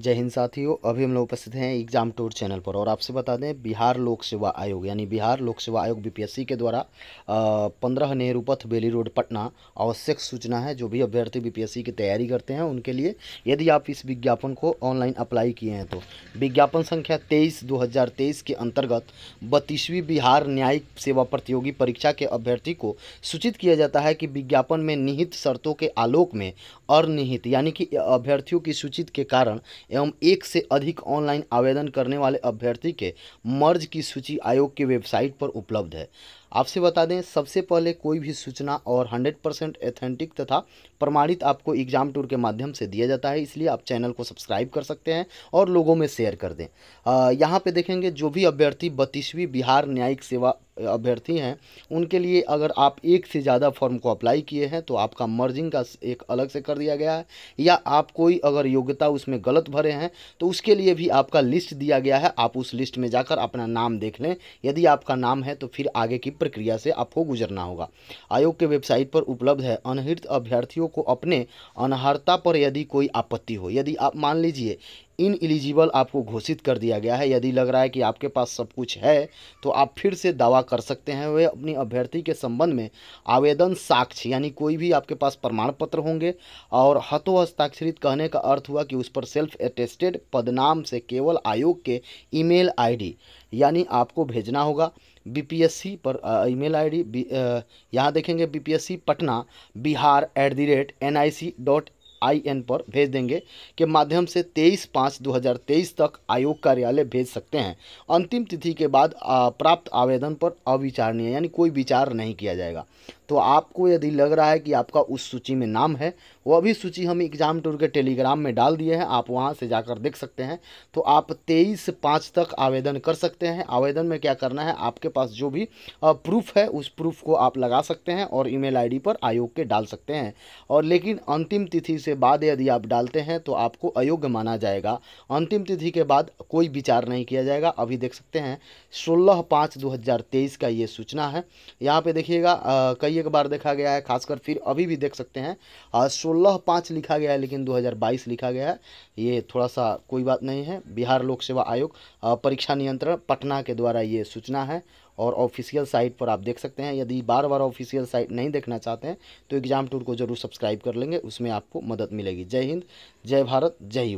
जय हिंद साथियों अभी हम लोग उपस्थित हैं एग्जाम टूर चैनल पर और आपसे बता दें बिहार लोक सेवा आयोग यानी बिहार लोक सेवा आयोग बीपीएससी के द्वारा पंद्रह नेहरू पथ बेली रोड पटना आवश्यक सूचना है जो भी अभ्यर्थी बीपीएससी की तैयारी करते हैं उनके लिए यदि आप इस विज्ञापन को ऑनलाइन अप्लाई किए हैं तो विज्ञापन संख्या तेईस दो के अंतर्गत बत्तीसवीं बिहार न्यायिक सेवा प्रतियोगी परीक्षा के अभ्यर्थी को सूचित किया जाता है कि विज्ञापन में निहित शर्तों के आलोक में अनिहित यानी कि अभ्यर्थियों की सूचित के कारण एवं एक से अधिक ऑनलाइन आवेदन करने वाले अभ्यर्थी के मर्ज की सूची आयोग की वेबसाइट पर उपलब्ध है आपसे बता दें सबसे पहले कोई भी सूचना और 100 परसेंट एथेंटिक तथा प्रमाणित आपको एग्जाम टूर के माध्यम से दिया जाता है इसलिए आप चैनल को सब्सक्राइब कर सकते हैं और लोगों में शेयर कर दें यहाँ पे देखेंगे जो भी अभ्यर्थी बत्तीसवीं बिहार न्यायिक सेवा अभ्यर्थी हैं उनके लिए अगर आप एक से ज़्यादा फॉर्म को अप्लाई किए हैं तो आपका मर्जिंग का एक अलग से कर दिया गया है या आप कोई अगर योग्यता उसमें गलत भरे हैं तो उसके लिए भी आपका लिस्ट दिया गया है आप उस लिस्ट में जाकर अपना नाम देख लें यदि आपका नाम है तो फिर आगे की प्रक्रिया से आपको गुजरना होगा आयोग के वेबसाइट पर उपलब्ध है अनहित अभ्यर्थियों को अपने अनहर्ता पर यदि कोई आपत्ति हो यदि आप मान लीजिए इन एलिजिबल आपको घोषित कर दिया गया है यदि लग रहा है कि आपके पास सब कुछ है तो आप फिर से दावा कर सकते हैं वे अपनी अभ्यर्थी के संबंध में आवेदन साक्ष्य यानी कोई भी आपके पास प्रमाण पत्र होंगे और हतो हस्ताक्षरित कहने का अर्थ हुआ कि उस पर सेल्फ अटेस्टेड पदनाम से केवल आयोग के ईमेल आईडी यानी आपको भेजना होगा बीपीएससी पर ईमेल आईडी यहाँ देखेंगे BPSC Patna Bihar at the rate N I C dot I N पर भेज देंगे के माध्यम से 23 पाँच 2023 तक आयोग कार्यालय भेज सकते हैं अंतिम तिथि के बाद प्राप्त आवेदन पर अविचारणीय यानी कोई विचार नहीं किया जाएगा तो आपको यदि लग रहा है कि आपका उस सूची में नाम है वो अभी सूची हम एग्ज़ाम टूर के टेलीग्राम में डाल दिए हैं आप वहाँ से जाकर देख सकते हैं तो आप तेईस पाँच तक आवेदन कर सकते हैं आवेदन में क्या करना है आपके पास जो भी प्रूफ है उस प्रूफ को आप लगा सकते हैं और ईमेल आईडी पर आयोग के डाल सकते हैं और लेकिन अंतिम तिथि से बाद यदि आप डालते हैं तो आपको अयोग्य माना जाएगा अंतिम तिथि के बाद कोई विचार नहीं किया जाएगा अभी देख सकते हैं सोलह पाँच दो का ये सूचना है यहाँ पर देखिएगा कई एक बार देखा गया है खासकर फिर अभी भी देख सकते हैं और सोलह पाँच लिखा गया है लेकिन 2022 लिखा गया है ये थोड़ा सा कोई बात नहीं है बिहार लोक सेवा आयोग परीक्षा नियंत्रण पटना के द्वारा ये सूचना है और ऑफिशियल साइट पर आप देख सकते हैं यदि बार बार ऑफिशियल साइट नहीं देखना चाहते हैं तो एग्ज़ाम टूर को जरूर सब्सक्राइब कर लेंगे उसमें आपको मदद मिलेगी जय हिंद जय भारत जय युवा